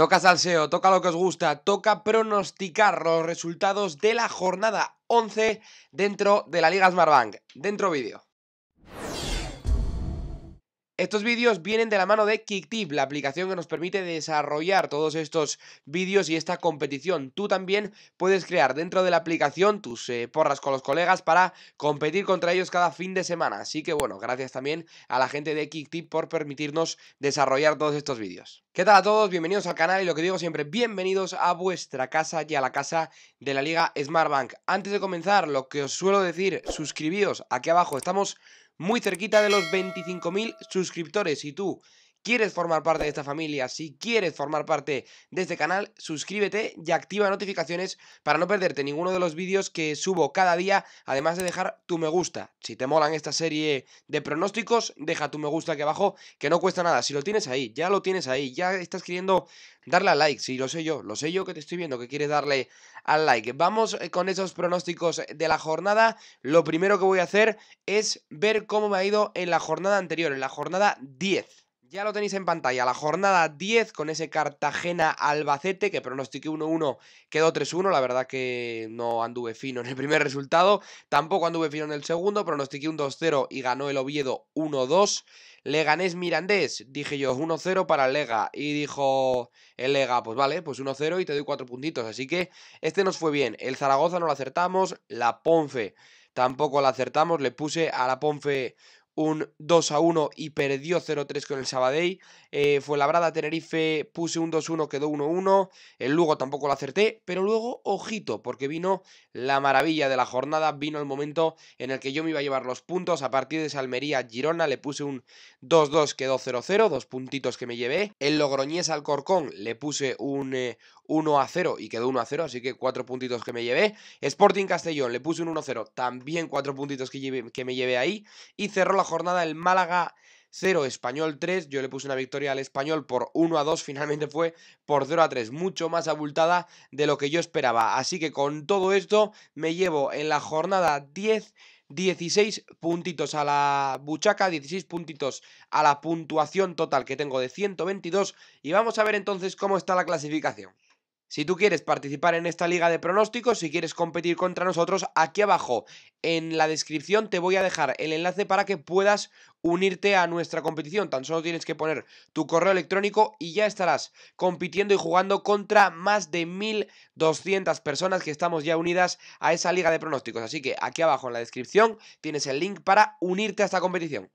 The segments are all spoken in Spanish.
Toca salseo, toca lo que os gusta, toca pronosticar los resultados de la jornada 11 dentro de la Liga Smartbank. Dentro vídeo. Estos vídeos vienen de la mano de KickTip, la aplicación que nos permite desarrollar todos estos vídeos y esta competición. Tú también puedes crear dentro de la aplicación tus eh, porras con los colegas para competir contra ellos cada fin de semana. Así que bueno, gracias también a la gente de KickTip por permitirnos desarrollar todos estos vídeos. ¿Qué tal a todos? Bienvenidos al canal y lo que digo siempre, bienvenidos a vuestra casa y a la casa de la liga Smartbank. Antes de comenzar, lo que os suelo decir, suscribíos aquí abajo, estamos muy cerquita de los 25.000 suscriptores. Y tú, quieres formar parte de esta familia, si quieres formar parte de este canal, suscríbete y activa notificaciones para no perderte ninguno de los vídeos que subo cada día, además de dejar tu me gusta. Si te molan esta serie de pronósticos, deja tu me gusta aquí abajo, que no cuesta nada. Si lo tienes ahí, ya lo tienes ahí, ya estás queriendo darle al like, si lo sé yo, lo sé yo que te estoy viendo que quieres darle al like. Vamos eh, con esos pronósticos de la jornada. Lo primero que voy a hacer es ver cómo me ha ido en la jornada anterior, en la jornada 10. Ya lo tenéis en pantalla, la jornada 10 con ese Cartagena Albacete, que pronostiqué 1-1, quedó 3-1, la verdad que no anduve fino en el primer resultado, tampoco anduve fino en el segundo, pronostiqué un 2-0 y ganó el Oviedo 1-2. Leganés Mirandés, dije yo, 1-0 para el Lega. Y dijo el Lega, pues vale, pues 1-0 y te doy 4 puntitos. Así que este nos fue bien. El Zaragoza no lo acertamos, la Ponfe tampoco la acertamos. Le puse a la Ponfe un 2 a 1 y perdió 0-3 con el Sabadell. Eh, fue labrada Tenerife, puse un 2-1, quedó 1-1. El Lugo tampoco lo acerté, pero luego, ojito, porque vino la maravilla de la jornada, vino el momento en el que yo me iba a llevar los puntos. A partir de Salmería, Girona, le puse un 2-2, quedó 0-0, dos puntitos que me llevé. El Logroñés Alcorcón le puse un eh, 1 a 0 y quedó 1 a 0, así que 4 puntitos que me llevé. Sporting Castellón le puse un 1 a 0, también 4 puntitos que, que me llevé ahí. Y cerró la jornada el Málaga 0, Español 3. Yo le puse una victoria al Español por 1 a 2, finalmente fue por 0 a 3, mucho más abultada de lo que yo esperaba. Así que con todo esto me llevo en la jornada 10 16 puntitos a la buchaca, 16 puntitos a la puntuación total que tengo de 122 y vamos a ver entonces cómo está la clasificación. Si tú quieres participar en esta liga de pronósticos, si quieres competir contra nosotros, aquí abajo en la descripción te voy a dejar el enlace para que puedas unirte a nuestra competición. Tan solo tienes que poner tu correo electrónico y ya estarás compitiendo y jugando contra más de 1.200 personas que estamos ya unidas a esa liga de pronósticos. Así que aquí abajo en la descripción tienes el link para unirte a esta competición.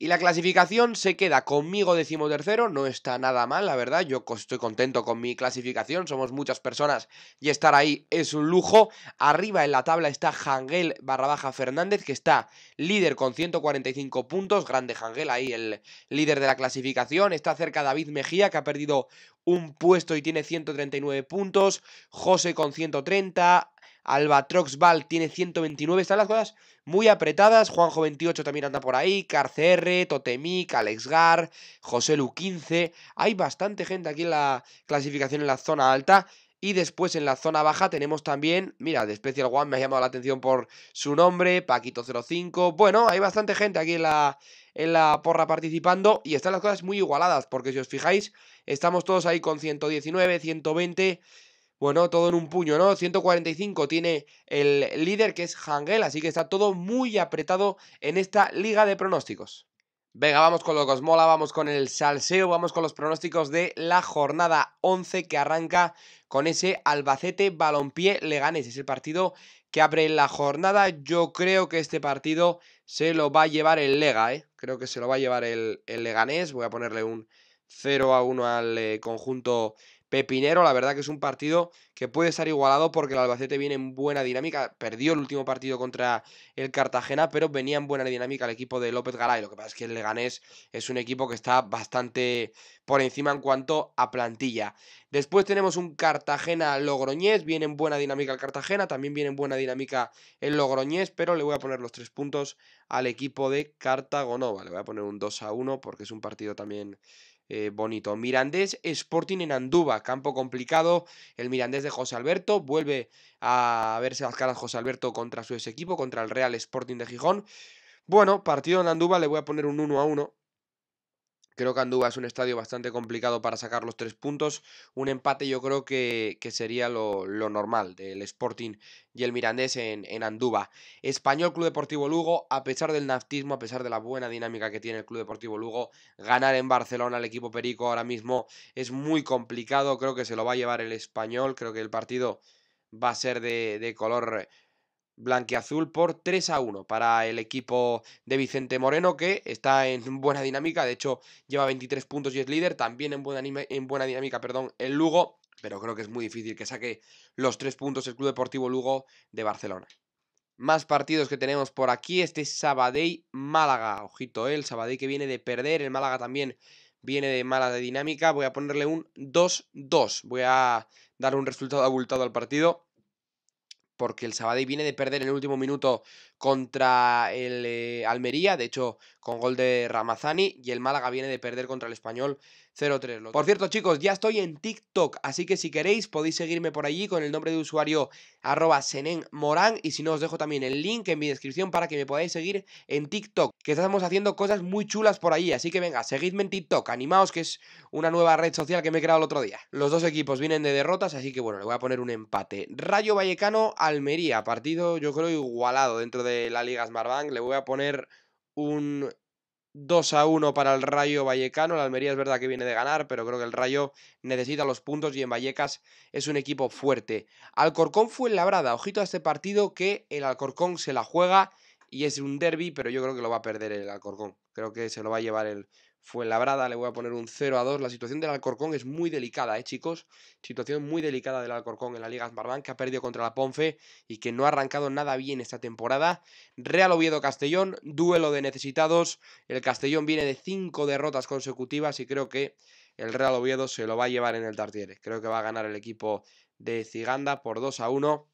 Y la clasificación se queda conmigo tercero. no está nada mal, la verdad, yo estoy contento con mi clasificación, somos muchas personas y estar ahí es un lujo. Arriba en la tabla está Jangel Barrabaja Fernández, que está líder con 145 puntos, grande Jangel ahí, el líder de la clasificación. Está cerca David Mejía, que ha perdido un puesto y tiene 139 puntos, José con 130, Albatrox Val tiene 129, están las cosas muy apretadas. Juanjo 28 también anda por ahí, Carcerre, Totemic, AlexGar, Gar, José Lu 15. Hay bastante gente aquí en la clasificación en la zona alta. Y después en la zona baja tenemos también, mira, de Special One me ha llamado la atención por su nombre, Paquito05. Bueno, hay bastante gente aquí en la, en la porra participando y están las cosas muy igualadas, porque si os fijáis, estamos todos ahí con 119, 120 bueno, todo en un puño, ¿no? 145 tiene el líder que es Hangel, así que está todo muy apretado en esta liga de pronósticos. Venga, vamos con lo que mola, vamos con el salseo, vamos con los pronósticos de la jornada 11 que arranca con ese Albacete Balompié Leganés. Es el partido que abre la jornada. Yo creo que este partido se lo va a llevar el Lega, ¿eh? Creo que se lo va a llevar el, Leganés. Voy a ponerle un 0 a 1 al eh, conjunto Pepinero, la verdad que es un partido que puede estar igualado porque el Albacete viene en buena dinámica. Perdió el último partido contra el Cartagena, pero venía en buena dinámica el equipo de López Garay. Lo que pasa es que el Leganés es un equipo que está bastante por encima en cuanto a plantilla. Después tenemos un Cartagena Logroñés. Viene en buena dinámica el Cartagena, también viene en buena dinámica el Logroñés, pero le voy a poner los tres puntos al equipo de Cartagonova. Le voy a poner un 2 a 1 porque es un partido también eh, bonito. Mirandés Sporting en Anduba, campo complicado. El Mirandés de José Alberto vuelve a verse las caras José Alberto contra su ex equipo, contra el Real Sporting de Gijón. Bueno, partido en Anduba, le voy a poner un 1 a 1. Creo que Andúba es un estadio bastante complicado para sacar los tres puntos. Un empate yo creo que, sería lo, normal del Sporting y el Mirandés en, en Andúba. Español Club Deportivo Lugo, a pesar del naftismo, a pesar de la buena dinámica que tiene el Club Deportivo Lugo, ganar en Barcelona al equipo Perico ahora mismo es muy complicado. Creo que se lo va a llevar el Español. Creo que el partido va a ser de, de color Azul por 3 a 1 para el equipo de Vicente Moreno que está en buena dinámica, de hecho lleva 23 puntos y es líder, también en buena, dinámica perdón, el Lugo, pero creo que es muy difícil que saque los 3 puntos el Club Deportivo Lugo de Barcelona. Más partidos que tenemos por aquí, este es Sabadell Málaga, ojito, eh, el Sabadell que viene de perder, el Málaga también viene de mala de dinámica, voy a ponerle un 2-2, voy a dar un resultado abultado al partido porque el Sabadell viene de perder en el último minuto contra el eh, Almería, de hecho con gol de Ramazani, y el Málaga viene de perder contra el Español por cierto, chicos, ya estoy en TikTok, así que si queréis podéis seguirme por allí con el nombre de usuario arroba morán. y si no os dejo también el link en mi descripción para que me podáis seguir en TikTok, que estamos haciendo cosas muy chulas por allí, así que venga, seguidme en TikTok, animaos que es una nueva red social que me he creado el otro día. Los dos equipos vienen de derrotas, así que bueno, le voy a poner un empate. Rayo Vallecano, Almería, partido yo creo igualado dentro de la Liga Smartbank, le voy a poner un 2 a 1 para el Rayo Vallecano. La Almería es verdad que viene de ganar, pero creo que el Rayo necesita los puntos y en Vallecas es un equipo fuerte. Alcorcón fue en labrada. Ojito a este partido que el Alcorcón se la juega y es un derby, pero yo creo que lo va a perder el Alcorcón. Creo que se lo va a llevar el Fuenlabrada, le voy a poner un 0 a 2. La situación del Alcorcón es muy delicada, ¿eh, chicos? Situación muy delicada del Alcorcón en la Liga Smartbank, que ha perdido contra la Ponfe y que no ha arrancado nada bien esta temporada. Real Oviedo-Castellón, duelo de necesitados. El Castellón viene de 5 derrotas consecutivas y creo que el Real Oviedo se lo va a llevar en el Tartiere. Creo que va a ganar el equipo de Ziganda por 2 a 1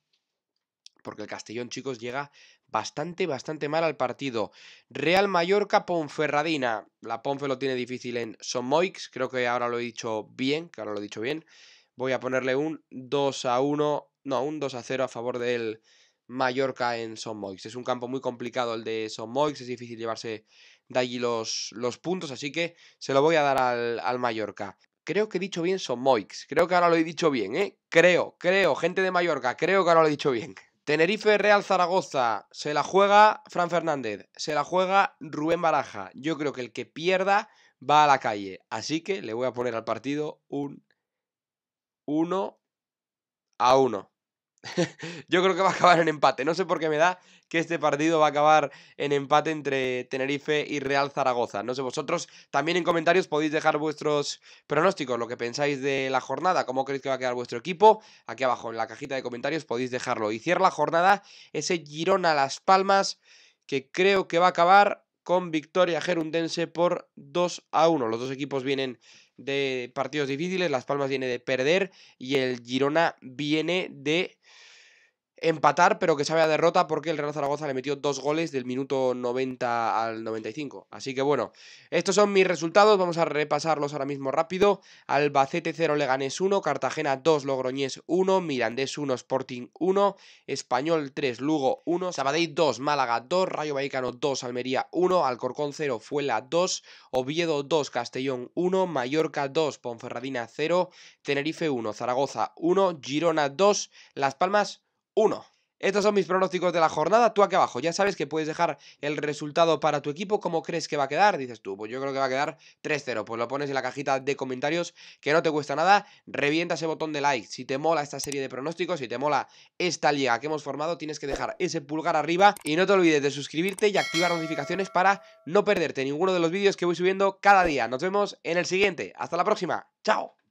porque el Castellón, chicos, llega bastante, bastante mal al partido. Real Mallorca, Ponferradina. La Ponfe lo tiene difícil en Somoix, creo que ahora lo he dicho bien, lo he dicho bien. Voy a ponerle un 2 a 1, no, un 2 a 0 a favor del Mallorca en Somoix. Es un campo muy complicado el de Somoix, es difícil llevarse de allí los, los puntos, así que se lo voy a dar al, al Mallorca. Creo que he dicho bien Somoix, creo que ahora lo he dicho bien, ¿eh? Creo, creo, gente de Mallorca, creo que ahora lo he dicho bien. Tenerife Real Zaragoza, se la juega Fran Fernández, se la juega Rubén Baraja. Yo creo que el que pierda va a la calle. Así que le voy a poner al partido un 1 a 1. yo creo que va a acabar en empate. No sé por qué me da que este partido va a acabar en empate entre Tenerife y Real Zaragoza. No sé vosotros. También en comentarios podéis dejar vuestros pronósticos, lo que pensáis de la jornada, cómo creéis que va a quedar vuestro equipo. Aquí abajo en la cajita de comentarios podéis dejarlo. Y cierra la jornada ese Girona Las Palmas que creo que va a acabar con victoria gerundense por 2 a 1. Los dos equipos vienen de partidos difíciles, Las Palmas viene de perder y el Girona viene de empatar, pero que sabe a derrota porque el Real Zaragoza le metió dos goles del minuto 90 al 95. Así que bueno, estos son mis resultados, vamos a repasarlos ahora mismo rápido. Albacete 0, Leganés 1, Cartagena 2, Logroñés 1, Mirandés 1, Sporting 1, Español 3, Lugo 1, Sabadell 2, Málaga 2, Rayo Vallecano 2, Almería 1, Alcorcón 0, Fuela 2, Oviedo 2, Castellón 1, Mallorca 2, Ponferradina 0, Tenerife 1, Zaragoza 1, Girona 2, Las Palmas 1. Estos son mis pronósticos de la jornada. Tú aquí abajo ya sabes que puedes dejar el resultado para tu equipo. ¿Cómo crees que va a quedar? Dices tú, pues yo creo que va a quedar 3-0. Pues lo pones en la cajita de comentarios que no te cuesta nada. Revienta ese botón de like. Si te mola esta serie de pronósticos, si te mola esta liga que hemos formado, tienes que dejar ese pulgar arriba. Y no te olvides de suscribirte y activar notificaciones para no perderte ninguno de los vídeos que voy subiendo cada día. Nos vemos en el siguiente. Hasta la próxima. Chao.